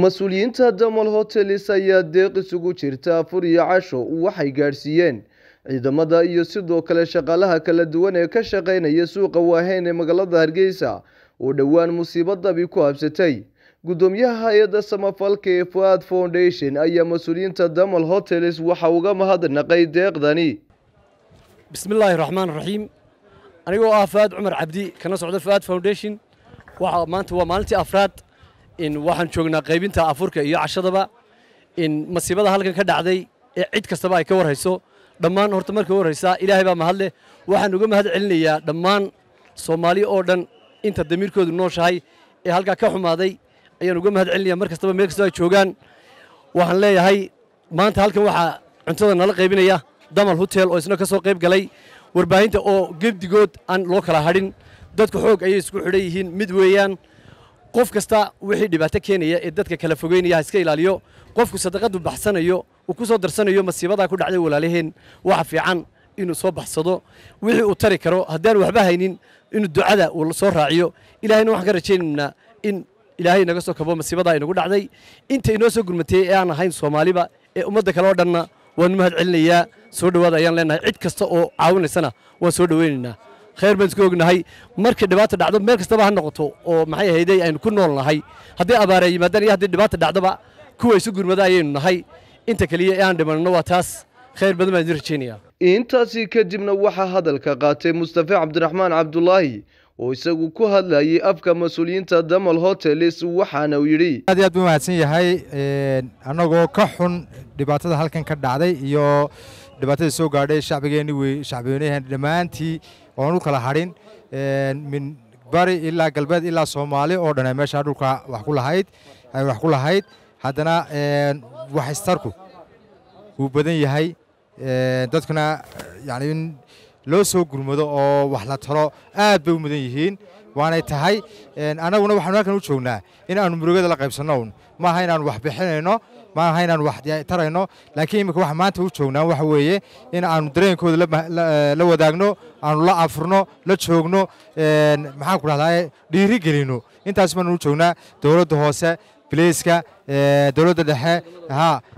mas-uuliyiinta damal hotels ayaa deeq isugu jirta afur iyo casho waxay gaadhsiiyeen ciidamada iyo sidoo kale shaqaalaha kala duwan ee ka shaqaynaya suuqa waaheyn ee magaalada hargeysa oo dhowaan musiibadabi ku habsatay guddoomiyaha hay-adda samafalka ee fuad foundation ayaa mas-uuliyiinta damal hotels waxa uga mahadnaqay deeqdani bismillaahi raxmaan raxiim anigoo ah fuaad cumar cabdi kana socda fuaad foundation maanta waa maalintii afraad waxaan joognaa qaybinta afurka iyo cashadaba in masiibada halkan ka dhacday ee cid kastaba ay ka warhayso dhammaan horta marka warhaysaa ilaahay baa mahadleh waxaan uga mahad celinayaa dhammaan soomaaliya oo dhan inta damiirkoodu nooshahay ee halkaa ka xumaaday ayaan uga mahad celinaya mar kastaba meel kastoo ay joogaan waxaan leeyahay maanta halkan waxaa cuntada nala qaybinaya damal hotel oo isna ka soo qayb galay warbaahinta oo gebdigood aan loo kala hadhin dadku xoog ayay isku xidhan yihiin mid weeyaan qof kasta wixii dhibaato keenaya ee dadka kala fogeynaya ha iska ilaaliyo qofku sadaqadu baxsanayo uu ku soo darsanayo masiibadaa ku dhacday walaalaheen waxa fiican inuu soo baxsado wixii uu tari karo haddaan waxba haynin inuu ducada uu soo raaciyo ilaahayna waxaan ka rajaynaynaa in ilaahay naga soo kabo masiibadaa inagu dhacday inta inoo soo gurmatayey ee aan ahayn soomaaliba ee ummadda kale oo dhanna waanu mahad celinayaa soo dhowaada ayaan leenahay cid kasta oo caawinaysana waan soo dhoweynaynaa khayr baan iska ognahay markii dhibaata dhacdo meel kastaba ha noqoto oo maxay ahayday aynu ku nool nahay haddii abaara yimaadaan iyo haddii dhibaata dhacdaba kuwa isu gurmada ayaynu nahay inta keliya ee aan dhimanno waa taas khayr badan baan idin rajaynaya intaasi kadibna waxaa hadalka qaatay mustafe cabdiraxmaan cabdulaahi oo isagu ku hadlayay afka mas-uuliyiinta damal hoteles waxaana uu yidhi aad iyo aad buu mahadsan yahay annagoo ka xun dhibaatada halkan ka dhacday iyo dhibaatada soo gaadhay shacbigeenni wey shacbiweynahan dhammaantii oan u kala harin min bari ilaa galbeed ilaa soomaali oo dhan meeshaa dhulka wax ku lahayd ay wax ku lahayd haddana wax istarku wuu badan yahay dadkuna yani in loo soo gurmado oo wax la talo aad bay u mudan yihiin waanay tahay anaguna waxaanu halkan u joognaa in aanu murugada la qaybsanno un maaha inaanu wax bixinayno maaha inaanu wax tarayno laakiin imika waxa maanta u joognaa waxa weeye in aanu dareenkooda la eh, wadaagno aanu la afurno la joogno maxaan maxaanku dhahdaa eh, dhiiri gelinno intaas baanu u joognaa dowladda hoose bleyska e, dowladda dhexe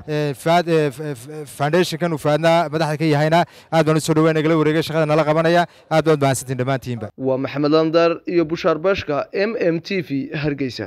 e, e, foundethonkan uu faadnaa madaxda ka yahayna aad baan usoo dhawaa nagala wareegay shaqada nala qabanaya aad baad mahadsantiin dhammaantiinba waa maxamed landar iyo bushaar bashka m m t v hargeysa